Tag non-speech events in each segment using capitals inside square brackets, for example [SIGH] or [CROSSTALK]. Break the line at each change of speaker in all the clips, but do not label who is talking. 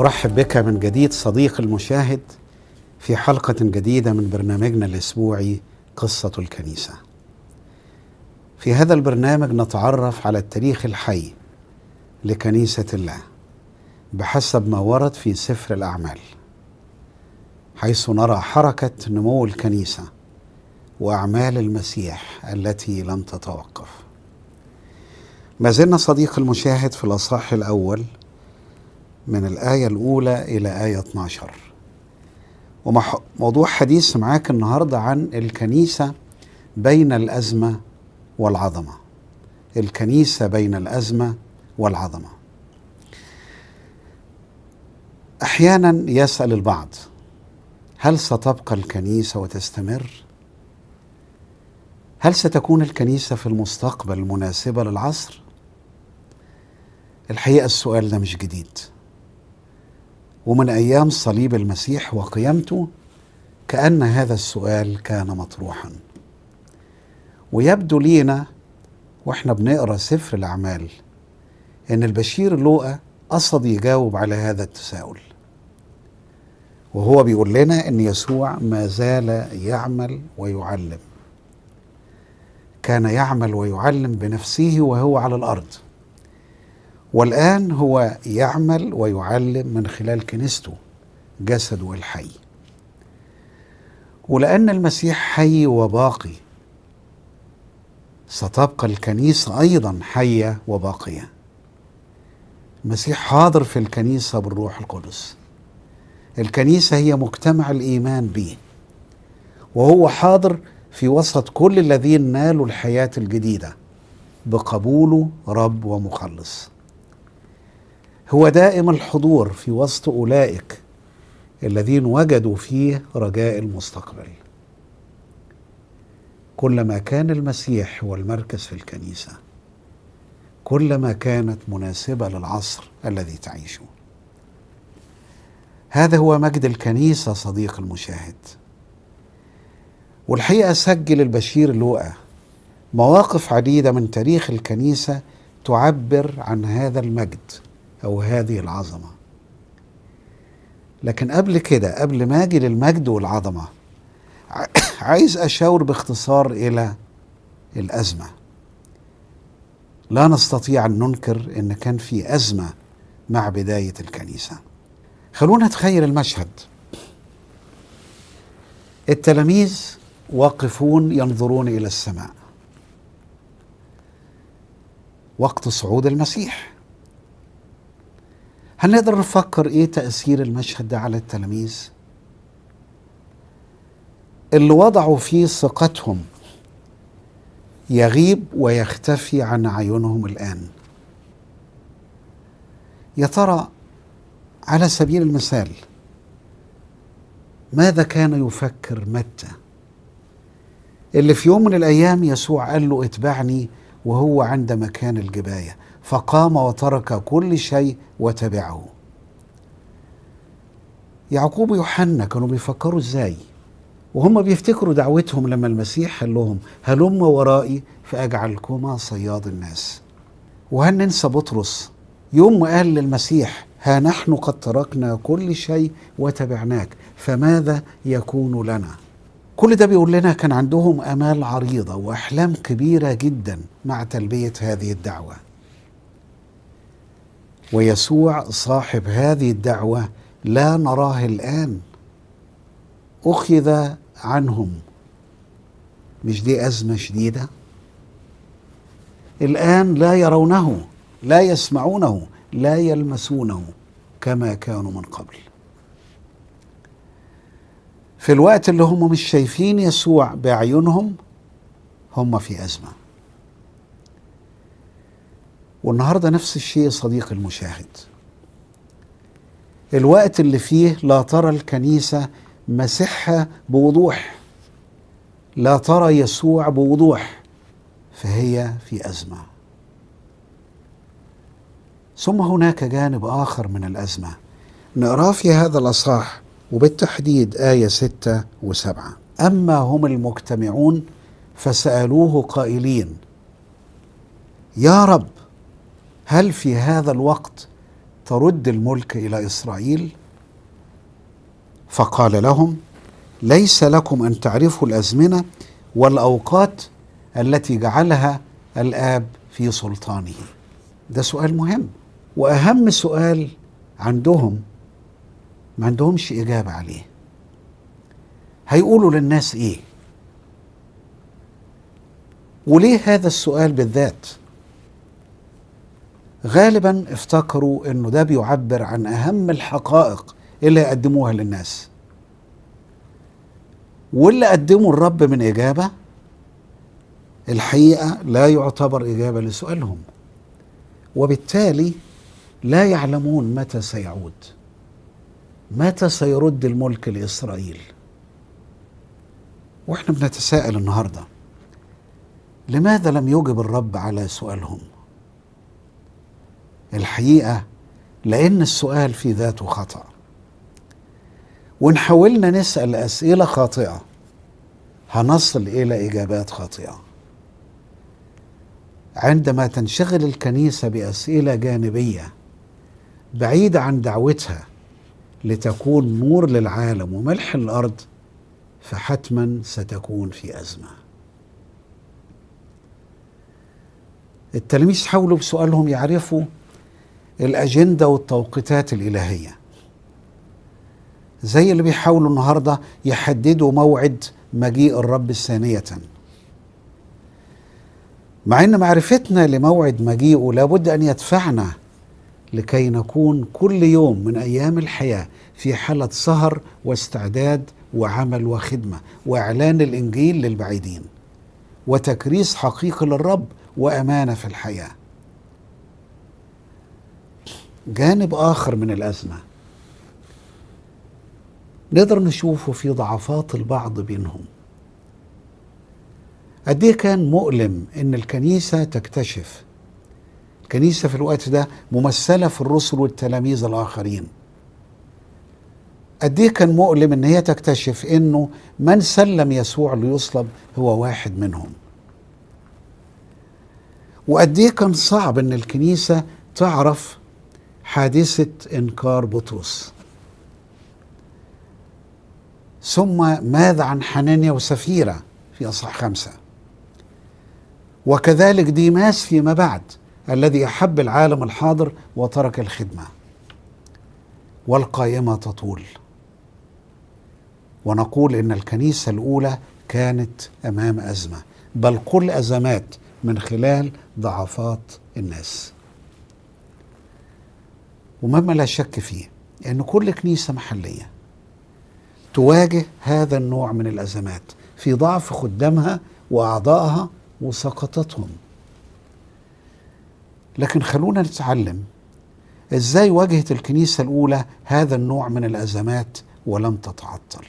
أرحب بك من جديد صديق المشاهد في حلقة جديدة من برنامجنا الأسبوعي قصة الكنيسة. في هذا البرنامج نتعرف على التاريخ الحي لكنيسة الله بحسب ما ورد في سفر الأعمال حيث نرى حركة نمو الكنيسة وأعمال المسيح التي لم تتوقف. ما زلنا صديق المشاهد في الأصحاح الأول من الآية الأولى إلى آية 12 وموضوع حديث معاك النهاردة عن الكنيسة بين الأزمة والعظمة الكنيسة بين الأزمة والعظمة أحيانا يسأل البعض هل ستبقى الكنيسة وتستمر؟ هل ستكون الكنيسة في المستقبل مناسبة للعصر؟ الحقيقة السؤال ده مش جديد ومن ايام صليب المسيح وقيامته كان هذا السؤال كان مطروحا ويبدو لينا واحنا بنقرا سفر الاعمال ان البشير لوقا قصد يجاوب على هذا التساؤل وهو بيقول لنا ان يسوع ما زال يعمل ويعلم كان يعمل ويعلم بنفسه وهو على الارض والآن هو يعمل ويعلم من خلال كنيسته جسده الحي ولأن المسيح حي وباقي ستبقى الكنيسة أيضا حية وباقية المسيح حاضر في الكنيسة بالروح القدس الكنيسة هي مجتمع الإيمان به وهو حاضر في وسط كل الذين نالوا الحياة الجديدة بقبوله رب ومخلص هو دائم الحضور في وسط أولئك الذين وجدوا فيه رجاء المستقبل كلما كان المسيح هو المركز في الكنيسة كلما كانت مناسبة للعصر الذي تعيشه هذا هو مجد الكنيسة صديق المشاهد والحقيقة سجل البشير لوقا مواقف عديدة من تاريخ الكنيسة تعبر عن هذا المجد أو هذه العظمة لكن قبل كده قبل ما أجي للمجد والعظمة [COUGHS] عايز أشاور باختصار إلى الأزمة لا نستطيع أن ننكر أن كان في أزمة مع بداية الكنيسة خلونا نتخيل المشهد التلاميذ واقفون ينظرون إلى السماء وقت صعود المسيح هنقدر نفكر ايه تأثير المشهد ده على التلاميذ اللي وضعوا فيه ثقتهم يغيب ويختفي عن عيونهم الآن يا ترى على سبيل المثال ماذا كان يفكر متى اللي في يوم من الأيام يسوع قال له اتبعني وهو عند مكان الجباية فقام وترك كل شيء وتبعه يعقوب ويوحنا كانوا بيفكروا ازاي وهم بيفتكروا دعوتهم لما المسيح قال لهم هلم ورائي فاجعلكما صياد الناس وهل ننسى بطرس يوم قال للمسيح ها نحن قد تركنا كل شيء وتبعناك فماذا يكون لنا كل ده بيقول لنا كان عندهم امال عريضه واحلام كبيره جدا مع تلبيه هذه الدعوه ويسوع صاحب هذه الدعوه لا نراه الان اخذ عنهم مش دي ازمه شديده الان لا يرونه لا يسمعونه لا يلمسونه كما كانوا من قبل في الوقت اللي هم مش شايفين يسوع باعينهم هم في ازمه والنهارده نفس الشيء صديق المشاهد الوقت اللي فيه لا ترى الكنيسة مسحها بوضوح لا ترى يسوع بوضوح فهي في أزمة ثم هناك جانب آخر من الأزمة نقراه في هذا الأصحاح وبالتحديد آية ستة وسبعة أما هم المجتمعون فسألوه قائلين يا رب هل في هذا الوقت ترد الملك الى اسرائيل فقال لهم ليس لكم ان تعرفوا الازمنه والاوقات التي جعلها الاب في سلطانه ده سؤال مهم واهم سؤال عندهم ما عندهمش اجابه عليه هيقولوا للناس ايه وليه هذا السؤال بالذات غالبا افتكروا انه ده بيعبر عن اهم الحقائق اللي يقدموها للناس واللي قدمه الرب من اجابه الحقيقه لا يعتبر اجابه لسؤالهم وبالتالي لا يعلمون متى سيعود متى سيرد الملك لاسرائيل واحنا بنتساءل النهارده لماذا لم يجب الرب على سؤالهم الحقيقه لان السؤال في ذاته خطا وان حاولنا نسال اسئله خاطئه هنصل الى اجابات خاطئه عندما تنشغل الكنيسه باسئله جانبيه بعيده عن دعوتها لتكون نور للعالم وملح الارض فحتما ستكون في ازمه التلاميذ حاولوا بسؤالهم يعرفوا الاجنده والتوقيتات الالهيه زي اللي بيحاولوا النهارده يحددوا موعد مجيء الرب ثانيه مع ان معرفتنا لموعد مجيئه لابد ان يدفعنا لكي نكون كل يوم من ايام الحياه في حاله سهر واستعداد وعمل وخدمه واعلان الانجيل للبعيدين وتكريس حقيقي للرب وامانه في الحياه جانب آخر من الأزمة نقدر نشوفه في ضعفات البعض بينهم قد ايه كان مؤلم ان الكنيسه تكتشف الكنيسه في الوقت ده ممثله في الرسل والتلاميذ الاخرين قد ايه كان مؤلم ان هي تكتشف انه من سلم يسوع ليصلب هو واحد منهم وقد ايه كان صعب ان الكنيسه تعرف حادثة إنكار بطرس ثم ماذا عن حنانيا وسفيرة في أصحاح خمسة وكذلك ديماس فيما بعد الذي أحب العالم الحاضر وترك الخدمة والقائمة تطول ونقول إن الكنيسة الأولى كانت أمام أزمة بل كل أزمات من خلال ضعفات الناس ومما لا شك فيه أن كل كنيسة محلية تواجه هذا النوع من الأزمات في ضعف خدامها وأعضائها وسقطتهم لكن خلونا نتعلم ازاي واجهت الكنيسة الأولى هذا النوع من الأزمات ولم تتعطل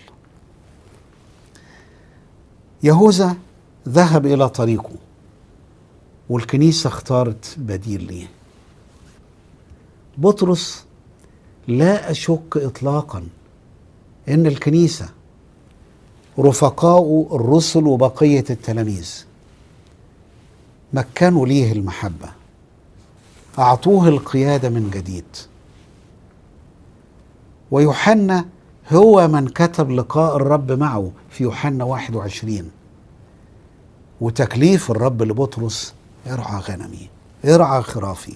يهوذا ذهب إلى طريقه والكنيسة اختارت بديل ليه بطرس لا أشك إطلاقا إن الكنيسة رفقاؤه الرسل وبقية التلاميذ مكنوا ليه المحبة أعطوه القيادة من جديد ويوحنا هو من كتب لقاء الرب معه في يوحنا 21 وتكليف الرب لبطرس ارعى غنمي ارعى خرافي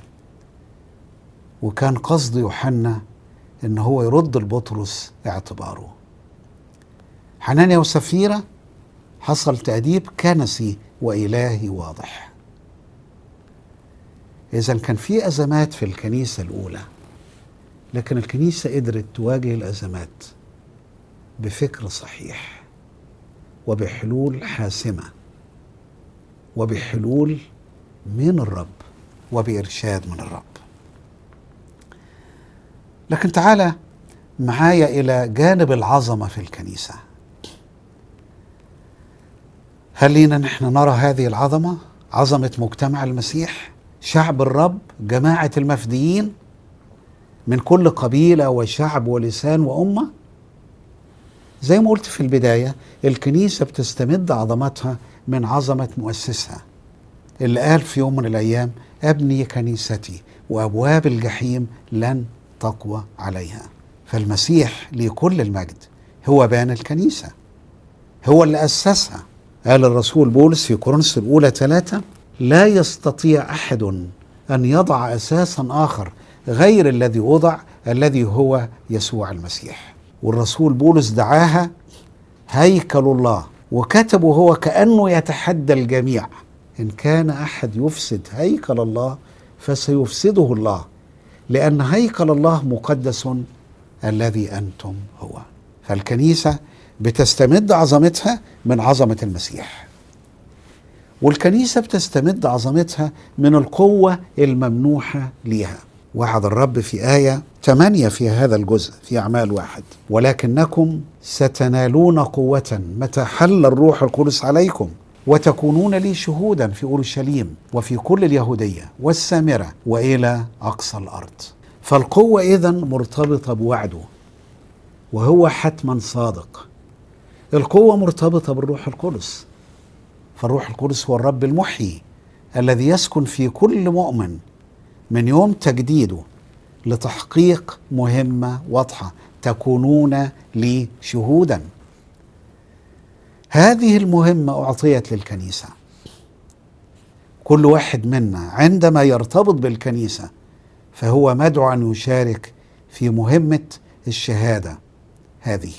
وكان قصد يوحنا ان هو يرد لبطرس اعتباره حنانيا وسفيرة حصل تأديب كنسي وإلهي واضح إذا كان في أزمات في الكنيسة الأولى لكن الكنيسة قدرت تواجه الأزمات بفكر صحيح وبحلول حاسمة وبحلول من الرب وبإرشاد من الرب لكن تعالى معايا إلى جانب العظمة في الكنيسة هل لينا نحن نرى هذه العظمة عظمة مجتمع المسيح شعب الرب جماعة المفديين من كل قبيلة وشعب ولسان وأمة زي ما قلت في البداية الكنيسة بتستمد عظمتها من عظمة مؤسسها اللي قال في يوم من الأيام أبني كنيستي وأبواب الجحيم لن التقوى عليها فالمسيح ليه كل المجد هو بان الكنيسة هو اللي أسسها قال الرسول بولس في كورنس الأولى ثلاثة لا يستطيع أحد أن يضع أساسا آخر غير الذي وضع الذي هو يسوع المسيح والرسول بولس دعاها هيكل الله وكتبه هو كأنه يتحدى الجميع إن كان أحد يفسد هيكل الله فسيفسده الله لأن هيكل الله مقدس الذي أنتم هو فالكنيسة بتستمد عظمتها من عظمة المسيح والكنيسة بتستمد عظمتها من القوة الممنوحة ليها وعد الرب في آية 8 في هذا الجزء في أعمال واحد ولكنكم ستنالون قوة متى حل الروح القدس عليكم وتكونون لي شهودا في اورشليم وفي كل اليهوديه والسامره والى اقصى الارض. فالقوه اذا مرتبطه بوعده وهو حتما صادق. القوه مرتبطه بالروح القدس. فالروح القدس هو الرب المحيي الذي يسكن في كل مؤمن من يوم تجديده لتحقيق مهمه واضحه تكونون لي شهودا هذه المهمة أعطيت للكنيسة كل واحد منا عندما يرتبط بالكنيسة فهو مدعو أن يشارك في مهمة الشهادة هذه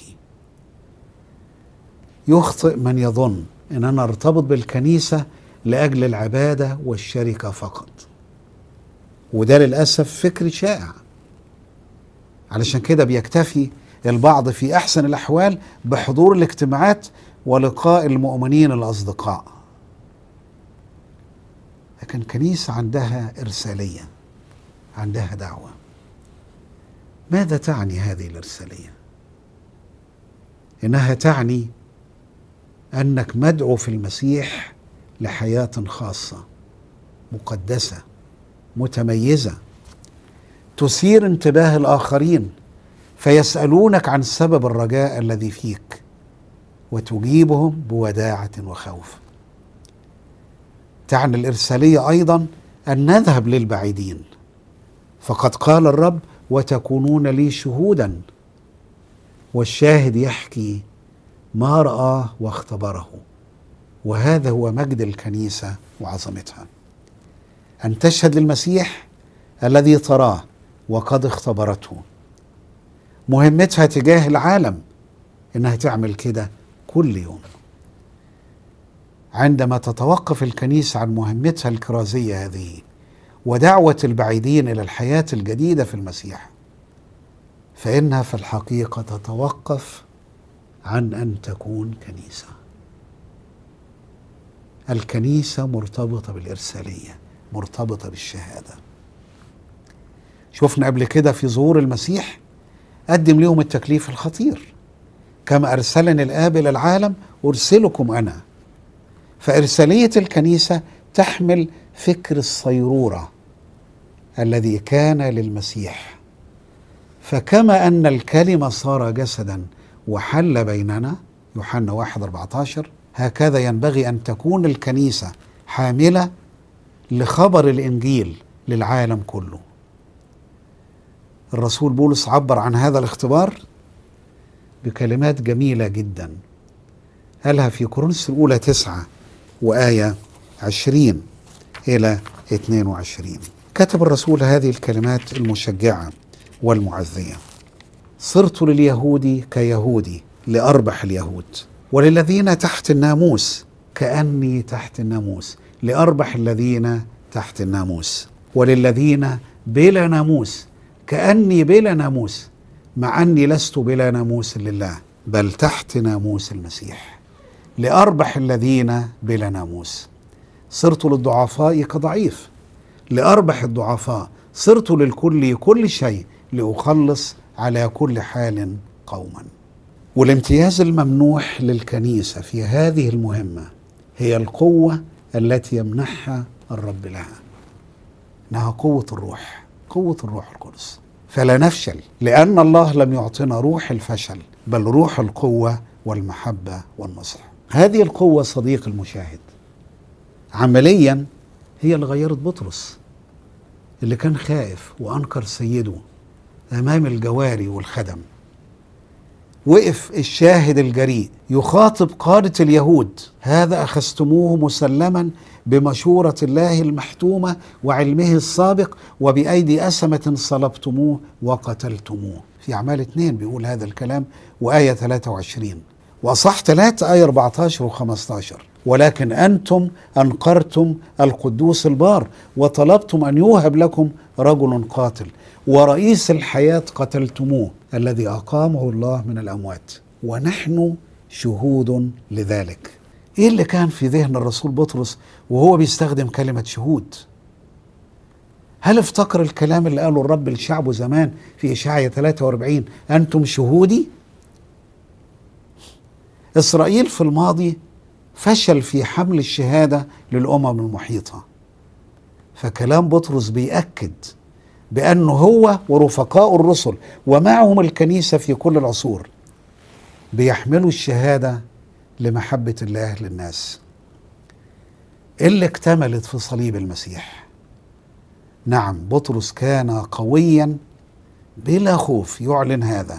يخطئ من يظن أن أنا أرتبط بالكنيسة لأجل العبادة والشركة فقط وده للأسف فكر شائع علشان كده بيكتفي البعض في أحسن الأحوال بحضور الاجتماعات ولقاء المؤمنين الأصدقاء لكن كنيسة عندها إرسالية عندها دعوة ماذا تعني هذه الإرسالية؟ إنها تعني أنك مدعو في المسيح لحياة خاصة مقدسة متميزة تثير انتباه الآخرين فيسألونك عن سبب الرجاء الذي فيك وتجيبهم بوداعة وخوف تعني الإرسالية أيضا أن نذهب للبعيدين فقد قال الرب وتكونون لي شهودا والشاهد يحكي ما رآه واختبره وهذا هو مجد الكنيسة وعظمتها أن تشهد للمسيح الذي تراه وقد اختبرته مهمتها تجاه العالم انها تعمل كده كل يوم عندما تتوقف الكنيسة عن مهمتها الكرازية هذه ودعوة البعيدين إلى الحياة الجديدة في المسيح فإنها في الحقيقة تتوقف عن أن تكون كنيسة الكنيسة مرتبطة بالإرسالية مرتبطة بالشهادة شفنا قبل كده في ظهور المسيح قدم لهم التكليف الخطير كما أرسلني الآب إلى العالم أرسلكم أنا فإرسالية الكنيسة تحمل فكر الصيرورة الذي كان للمسيح فكما أن الكلمة صار جسدا وحل بيننا يوحنا 1 14 هكذا ينبغي أن تكون الكنيسة حاملة لخبر الإنجيل للعالم كله الرسول بولس عبر عن هذا الاختبار بكلمات جميلة جدا قالها في كورنثوس الأولى تسعة وآية عشرين إلى اثنين وعشرين كتب الرسول هذه الكلمات المشجعة والمعزية صرت لليهود كيهودي لأربح اليهود وللذين تحت الناموس كأني تحت الناموس لأربح الذين تحت الناموس وللذين بلا ناموس كأني بلا ناموس مع أني لست بلا ناموس لله بل تحت ناموس المسيح لأربح الذين بلا ناموس صرت للضعفاء كضعيف لأربح الضعفاء صرت للكل كل شيء لأخلص على كل حال قوما والامتياز الممنوح للكنيسة في هذه المهمة هي القوة التي يمنحها الرب لها إنها قوة الروح قوة الروح القدس فلا نفشل لأن الله لم يعطنا روح الفشل بل روح القوة والمحبة والنصر هذه القوة صديق المشاهد عمليا هي اللي غيرت بطرس اللي كان خائف وأنكر سيده أمام الجواري والخدم وقف الشاهد الجريء يخاطب قادة اليهود هذا أخذتموه مسلما بمشورة الله المحتومة وعلمه السابق وبأيدي أسمة صلبتموه وقتلتموه في أعمال اثنين بيقول هذا الكلام وآية 23 وأصح ثلاثة آية 14 و15 ولكن أنتم أنقرتم القدوس البار وطلبتم أن يوهب لكم رجل قاتل ورئيس الحياة قتلتموه الذي أقامه الله من الأموات ونحن شهود لذلك إيه اللي كان في ذهن الرسول بطرس وهو بيستخدم كلمة شهود هل افتكر الكلام اللي قاله الرب لشعبه زمان في إشعية 43 أنتم شهودي إسرائيل في الماضي فشل في حمل الشهادة للأمم المحيطة فكلام بطرس بيأكد بأنه هو ورفقاء الرسل ومعهم الكنيسة في كل العصور بيحملوا الشهادة لمحبة الله للناس اللي اكتملت في صليب المسيح نعم بطرس كان قويا بلا خوف يعلن هذا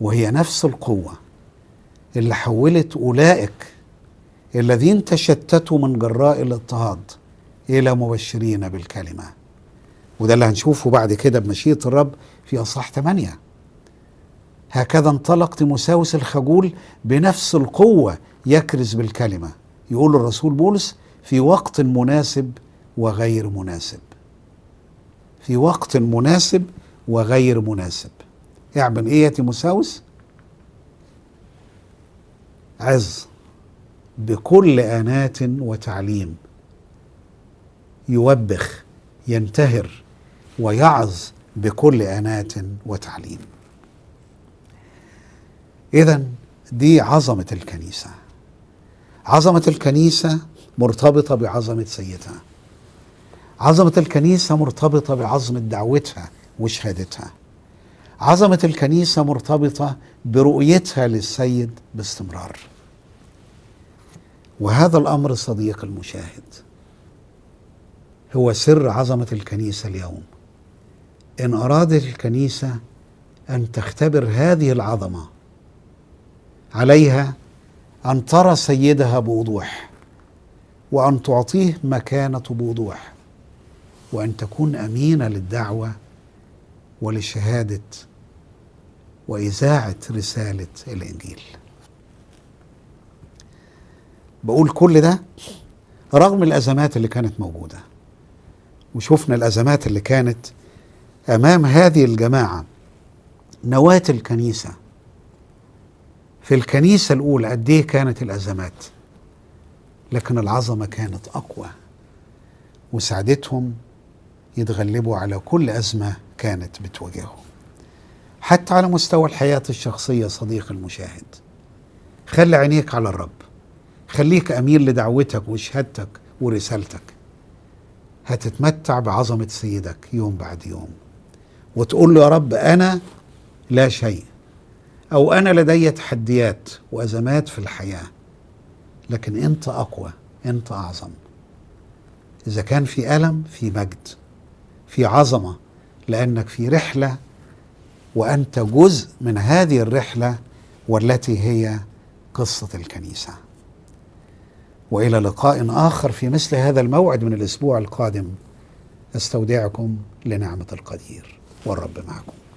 وهي نفس القوة اللي حولت أولئك الذين تشتتوا من جراء الاضطهاد إلى مبشرين بالكلمة وده اللي هنشوفه بعد كده بمشيئة الرب في أصحاح ثمانية هكذا انطلق تيموساوس الخجول بنفس القوة يكرز بالكلمة يقول الرسول بولس في وقت مناسب وغير مناسب في وقت مناسب وغير مناسب اعمل ايه يا تيموساوس عز بكل انات وتعليم يوبخ ينتهر ويعظ بكل أناة وتعليم إذا دي عظمة الكنيسة عظمة الكنيسة مرتبطة بعظمة سيدها عظمة الكنيسة مرتبطة بعظمة دعوتها وشهادتها عظمة الكنيسة مرتبطة برؤيتها للسيد باستمرار وهذا الأمر صديق المشاهد هو سر عظمة الكنيسة اليوم إن أرادت الكنيسة أن تختبر هذه العظمة عليها أن ترى سيدها بوضوح وأن تعطيه مكانه بوضوح وأن تكون أمينة للدعوة ولشهادة وإذاعة رسالة الإنجيل بقول كل ده رغم الأزمات اللي كانت موجودة وشوفنا الأزمات اللي كانت امام هذه الجماعه نواه الكنيسه في الكنيسه الاولى قد ايه كانت الازمات لكن العظمه كانت اقوى وساعدتهم يتغلبوا على كل ازمه كانت بتواجههم حتى على مستوى الحياه الشخصيه صديق المشاهد خلي عينيك على الرب خليك امير لدعوتك وشهادتك ورسالتك هتتمتع بعظمه سيدك يوم بعد يوم وتقول له يا رب انا لا شيء او انا لدي تحديات وازمات في الحياه لكن انت اقوى انت اعظم اذا كان في الم في مجد في عظمه لانك في رحله وانت جزء من هذه الرحله والتي هي قصه الكنيسه والى لقاء اخر في مثل هذا الموعد من الاسبوع القادم استودعكم لنعمه القدير والرب معكم